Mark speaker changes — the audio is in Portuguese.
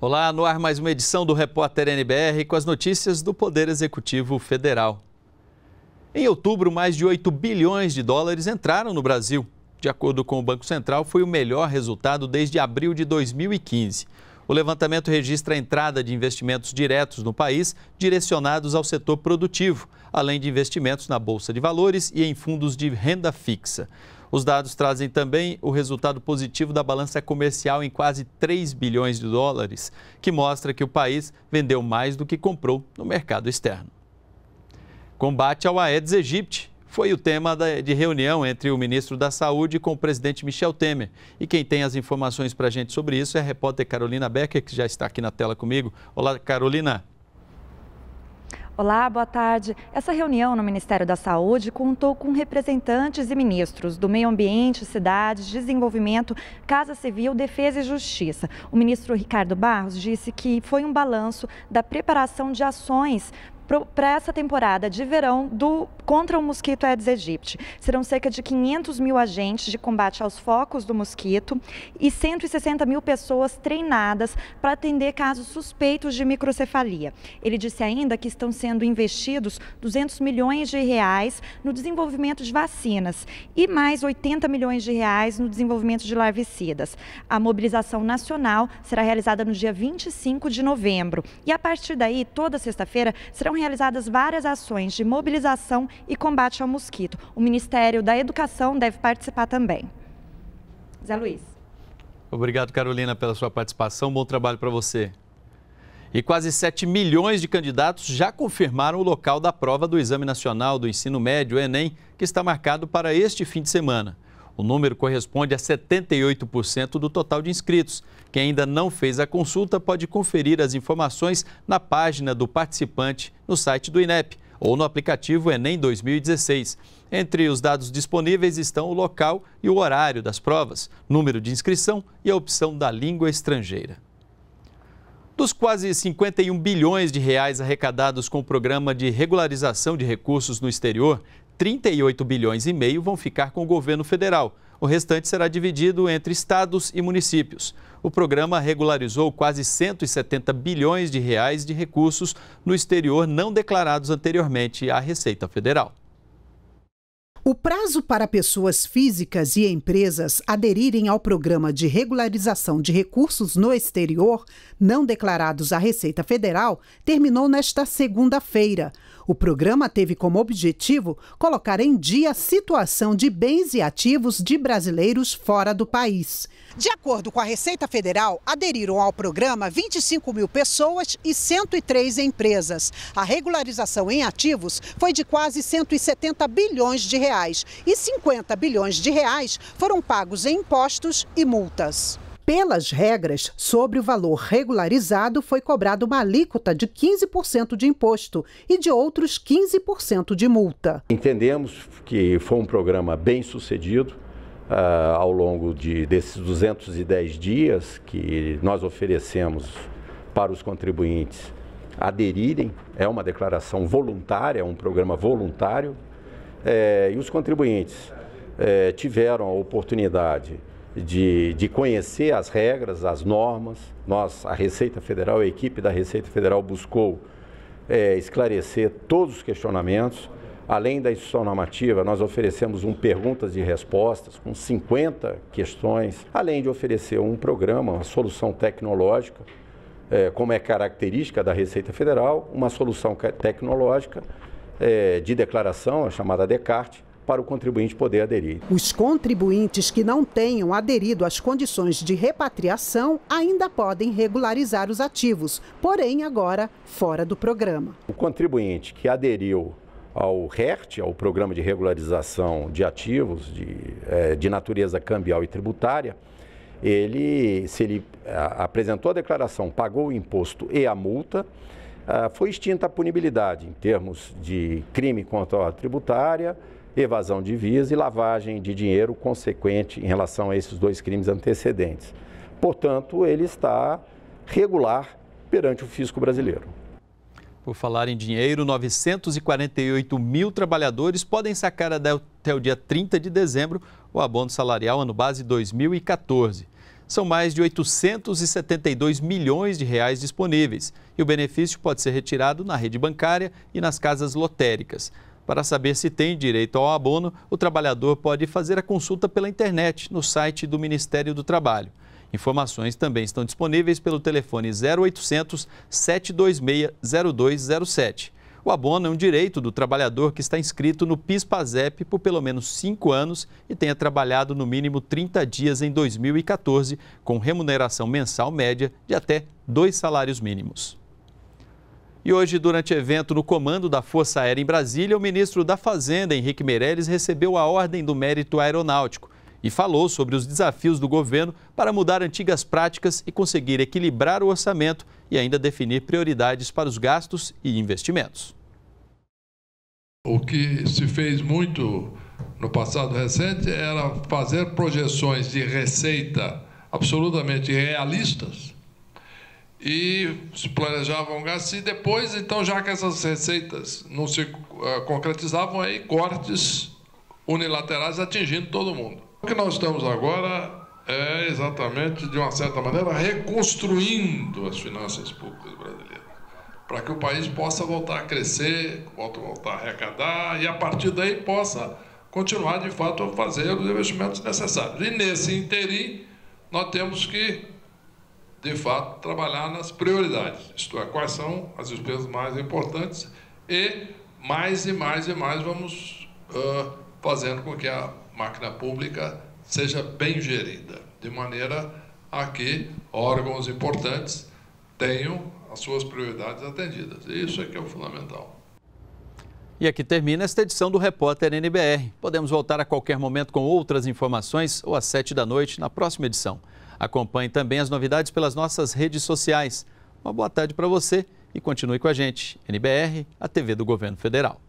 Speaker 1: Olá, no ar mais uma edição do Repórter NBR com as notícias do Poder Executivo Federal. Em outubro, mais de 8 bilhões de dólares entraram no Brasil. De acordo com o Banco Central, foi o melhor resultado desde abril de 2015. O levantamento registra a entrada de investimentos diretos no país, direcionados ao setor produtivo, além de investimentos na Bolsa de Valores e em fundos de renda fixa. Os dados trazem também o resultado positivo da balança comercial em quase 3 bilhões de dólares, que mostra que o país vendeu mais do que comprou no mercado externo. Combate ao Aedes aegypti foi o tema de reunião entre o ministro da Saúde com o presidente Michel Temer. E quem tem as informações para a gente sobre isso é a repórter Carolina Becker, que já está aqui na tela comigo. Olá, Carolina.
Speaker 2: Olá, boa tarde. Essa reunião no Ministério da Saúde contou com representantes e ministros do Meio Ambiente, Cidades, Desenvolvimento, Casa Civil, Defesa e Justiça. O ministro Ricardo Barros disse que foi um balanço da preparação de ações para essa temporada de verão do contra o mosquito Aedes aegypti. Serão cerca de 500 mil agentes de combate aos focos do mosquito e 160 mil pessoas treinadas para atender casos suspeitos de microcefalia. Ele disse ainda que estão sendo investidos 200 milhões de reais no desenvolvimento de vacinas e mais 80 milhões de reais no desenvolvimento de larvicidas. A mobilização nacional será realizada no dia 25 de novembro e a partir daí, toda sexta-feira, serão realizadas várias ações de mobilização e combate ao mosquito. O Ministério da Educação deve participar também. Zé Luiz.
Speaker 1: Obrigado, Carolina, pela sua participação. Bom trabalho para você. E quase 7 milhões de candidatos já confirmaram o local da prova do Exame Nacional do Ensino Médio, Enem, que está marcado para este fim de semana. O número corresponde a 78% do total de inscritos. Quem ainda não fez a consulta pode conferir as informações na página do participante no site do INEP ou no aplicativo Enem 2016. Entre os dados disponíveis estão o local e o horário das provas, número de inscrição e a opção da língua estrangeira. Dos quase 51 bilhões de reais arrecadados com o programa de regularização de recursos no exterior, 38 bilhões e meio vão ficar com o governo federal. O restante será dividido entre estados e municípios. O programa regularizou quase 170 bilhões de reais de recursos no exterior não declarados anteriormente à Receita Federal.
Speaker 3: O prazo para pessoas físicas e empresas aderirem ao programa de regularização de recursos no exterior não declarados à Receita Federal terminou nesta segunda-feira. O programa teve como objetivo colocar em dia a situação de bens e ativos de brasileiros fora do país. De acordo com a Receita Federal, aderiram ao programa 25 mil pessoas e 103 empresas. A regularização em ativos foi de quase 170 bilhões de reais reais e 50 bilhões de reais foram pagos em impostos e multas. Pelas regras, sobre o valor regularizado foi cobrada uma alíquota de 15% de imposto e de outros 15% de multa.
Speaker 4: Entendemos que foi um programa bem sucedido. Uh, ao longo de, desses 210 dias que nós oferecemos para os contribuintes aderirem, é uma declaração voluntária, é um programa voluntário, é, e os contribuintes é, tiveram a oportunidade de, de conhecer as regras, as normas. Nós, a Receita Federal, a equipe da Receita Federal buscou é, esclarecer todos os questionamentos. Além da instituição normativa, nós oferecemos um perguntas e respostas com 50 questões, além de oferecer um programa, uma solução tecnológica, é, como é característica da Receita Federal, uma solução tecnológica é, de declaração, a chamada Descartes, para o contribuinte poder aderir.
Speaker 3: Os contribuintes que não tenham aderido às condições de repatriação ainda podem regularizar os ativos, porém agora fora do programa.
Speaker 4: O contribuinte que aderiu ao RERT, ao Programa de Regularização de Ativos de, é, de Natureza Cambial e Tributária, ele, se ele apresentou a declaração, pagou o imposto e a multa, ah, foi extinta a punibilidade em termos de crime contra a tributária, evasão de visa e lavagem de dinheiro consequente em relação a esses dois crimes antecedentes. Portanto, ele está regular perante o fisco brasileiro.
Speaker 1: Por falar em dinheiro, 948 mil trabalhadores podem sacar até o dia 30 de dezembro o abono salarial ano base 2014. São mais de 872 milhões de reais disponíveis e o benefício pode ser retirado na rede bancária e nas casas lotéricas. Para saber se tem direito ao abono, o trabalhador pode fazer a consulta pela internet no site do Ministério do Trabalho. Informações também estão disponíveis pelo telefone 0800 726 0207. O abono é um direito do trabalhador que está inscrito no PIS-PASEP por pelo menos cinco anos e tenha trabalhado no mínimo 30 dias em 2014, com remuneração mensal média de até dois salários mínimos. E hoje, durante evento no comando da Força Aérea em Brasília, o ministro da Fazenda, Henrique Meirelles, recebeu a Ordem do Mérito Aeronáutico e falou sobre os desafios do governo para mudar antigas práticas e conseguir equilibrar o orçamento e ainda definir prioridades para os
Speaker 5: gastos e investimentos. O que se fez muito no passado recente era fazer projeções de receita absolutamente realistas e se planejavam gastos e depois, então, já que essas receitas não se uh, concretizavam, aí cortes unilaterais atingindo todo mundo. O que nós estamos agora é exatamente, de uma certa maneira, reconstruindo as finanças públicas brasileiras para que o país possa voltar a crescer, voltar a arrecadar e a partir daí possa continuar de fato a fazer os investimentos necessários. E nesse interim, nós temos que de fato trabalhar nas prioridades, isto é, quais são as despesas mais importantes e mais e mais e mais vamos uh, fazendo com que a máquina pública seja bem gerida, de maneira a que órgãos importantes tenham suas prioridades atendidas. Isso é que é o fundamental.
Speaker 1: E aqui termina esta edição do Repórter NBR. Podemos voltar a qualquer momento com outras informações ou às sete da noite na próxima edição. Acompanhe também as novidades pelas nossas redes sociais. Uma boa tarde para você e continue com a gente. NBR, a TV do Governo Federal.